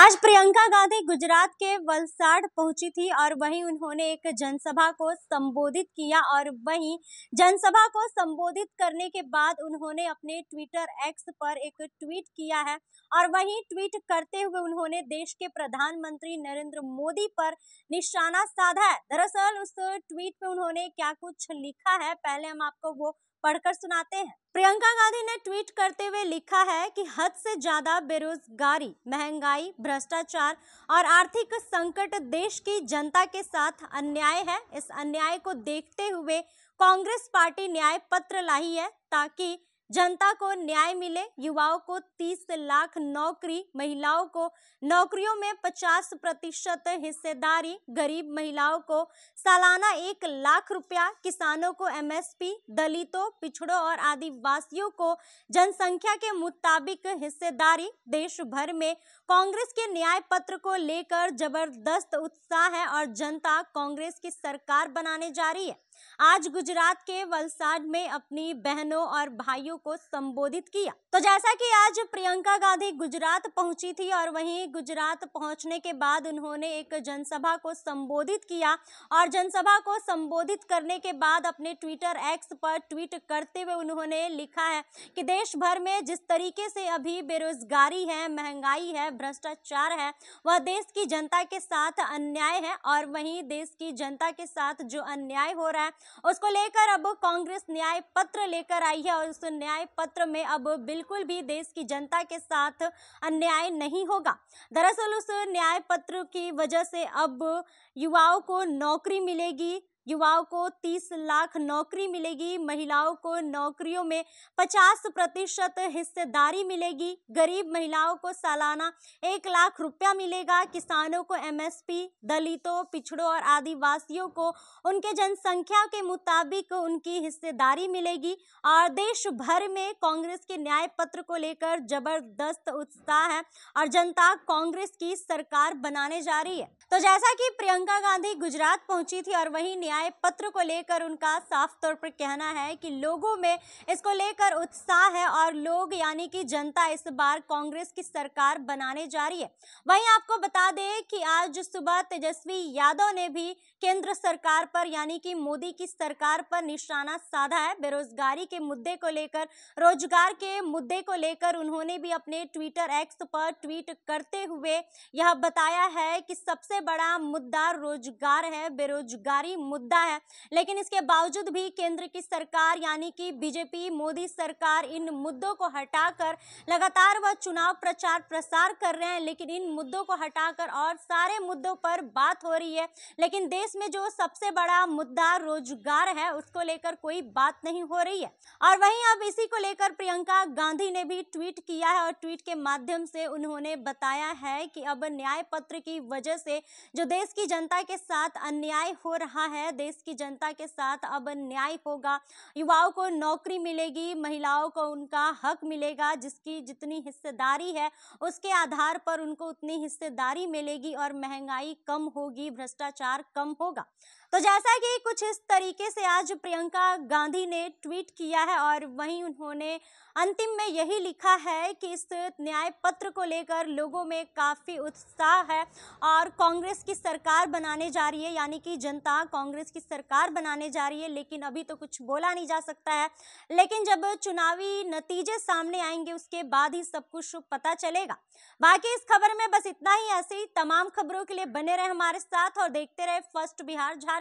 आज प्रियंका गांधी गुजरात के वलसाड पहुंची थी और वहीं उन्होंने एक जनसभा को संबोधित किया और वहीं जनसभा को संबोधित करने के बाद उन्होंने अपने ट्विटर एक्स पर एक ट्वीट किया है और वहीं ट्वीट करते हुए उन्होंने देश के प्रधानमंत्री नरेंद्र मोदी पर निशाना साधा है दरअसल उस ट्वीट में उन्होंने क्या कुछ लिखा है पहले हम आपको वो पढ़कर सुनाते हैं प्रियंका गांधी ने ट्वीट करते हुए लिखा है कि हद से ज्यादा बेरोजगारी महंगाई भ्रष्टाचार और आर्थिक संकट देश की जनता के साथ अन्याय है इस अन्याय को देखते हुए कांग्रेस पार्टी न्याय पत्र लाई है ताकि जनता को न्याय मिले युवाओं को 30 लाख नौकरी महिलाओं को नौकरियों में 50 प्रतिशत हिस्सेदारी गरीब महिलाओं को सालाना एक लाख रुपया किसानों को एमएसपी दलितों पिछड़ों और आदिवासियों को जनसंख्या के मुताबिक हिस्सेदारी देश भर में कांग्रेस के न्याय पत्र को लेकर जबरदस्त उत्साह है और जनता कांग्रेस की सरकार बनाने जा रही है आज गुजरात के वलसाड में अपनी बहनों और भाइयों को संबोधित किया तो जैसा कि आज प्रियंका गांधी गुजरात पहुंची थी और वहीं गुजरात पहुंचने के बाद उन्होंने एक जनसभा को संबोधित किया और जनसभा को संबोधित करने के बाद अपने ट्विटर एक्स पर ट्वीट करते हुए उन्होंने लिखा है कि देश भर में जिस तरीके से अभी बेरोजगारी है महंगाई है भ्रष्टाचार है वह देश की जनता के साथ अन्याय है और वहीं देश की जनता के साथ जो अन्याय हो रहा है रहा है उसको लेकर अब कांग्रेस न्याय पत्र लेकर आई है और उस न्याय पत्र में अब बिल्कुल भी देश की जनता के साथ अन्याय नहीं होगा दरअसल उस न्याय पत्र की वजह से अब युवाओं को नौकरी मिलेगी युवाओं को 30 लाख नौकरी मिलेगी महिलाओं को नौकरियों में 50 प्रतिशत हिस्सेदारी मिलेगी गरीब महिलाओं को सालाना एक लाख रुपया मिलेगा किसानों को एमएसपी दलितों पिछड़ों और आदिवासियों को उनके जनसंख्या के मुताबिक उनकी हिस्सेदारी मिलेगी और देश भर में कांग्रेस के न्याय पत्र को लेकर जबरदस्त उत्साह है और जनता कांग्रेस की सरकार बनाने जा रही है तो जैसा कि प्रियंका गांधी गुजरात पहुंची थी और वहीं न्याय पत्र को लेकर उनका साफ तौर पर कहना है कि लोगों में इसको लेकर उत्साह है और लोग यानी कि जनता इस बार कांग्रेस की सरकार बनाने जा रही है वहीं आपको बता दें कि आज सुबह तेजस्वी यादव ने भी केंद्र सरकार पर यानी कि मोदी की सरकार पर निशाना साधा है बेरोजगारी के मुद्दे को लेकर रोजगार के मुद्दे को लेकर उन्होंने भी अपने ट्विटर एक्स पर ट्वीट करते हुए यह बताया है कि सबसे बड़ा मुद्दा रोजगार है बेरोजगारी मुद्दा मुद्दा है लेकिन इसके बावजूद भी केंद्र की सरकार यानी कि बीजेपी मोदी सरकार इन मुद्दों को हटाकर लगातार वह चुनाव प्रचार प्रसार कर रहे हैं लेकिन इन मुद्दों को हटाकर और सारे मुद्दों पर बात हो रही है लेकिन देश में जो सबसे बड़ा मुद्दा रोजगार है उसको लेकर कोई बात नहीं हो रही है और वहीं अब इसी को लेकर प्रियंका गांधी ने भी ट्वीट किया है और ट्वीट के माध्यम से उन्होंने बताया है कि अब न्याय पत्र की वजह से जो देश की जनता के साथ अन्याय हो रहा है देश की जनता के साथ अब न्याय होगा युवाओं को नौकरी मिलेगी महिलाओं को उनका हक मिलेगा जिसकी जितनी हिस्सेदारी है उसके आधार पर उनको उतनी हिस्सेदारी मिलेगी और महंगाई कम होगी भ्रष्टाचार कम होगा तो जैसा कि कुछ इस तरीके से आज प्रियंका गांधी ने ट्वीट किया है और वहीं उन्होंने अंतिम में यही लिखा है कि इस न्याय पत्र को लेकर लोगों में काफ़ी उत्साह है और कांग्रेस की सरकार बनाने जा रही है यानी कि जनता कांग्रेस की सरकार बनाने जा रही है लेकिन अभी तो कुछ बोला नहीं जा सकता है लेकिन जब चुनावी नतीजे सामने आएंगे उसके बाद ही सब कुछ पता चलेगा बाकी इस खबर में बस इतना ही ऐसे ही तमाम खबरों के लिए बने रहे हमारे साथ और देखते रहे फर्स्ट बिहार झारखंड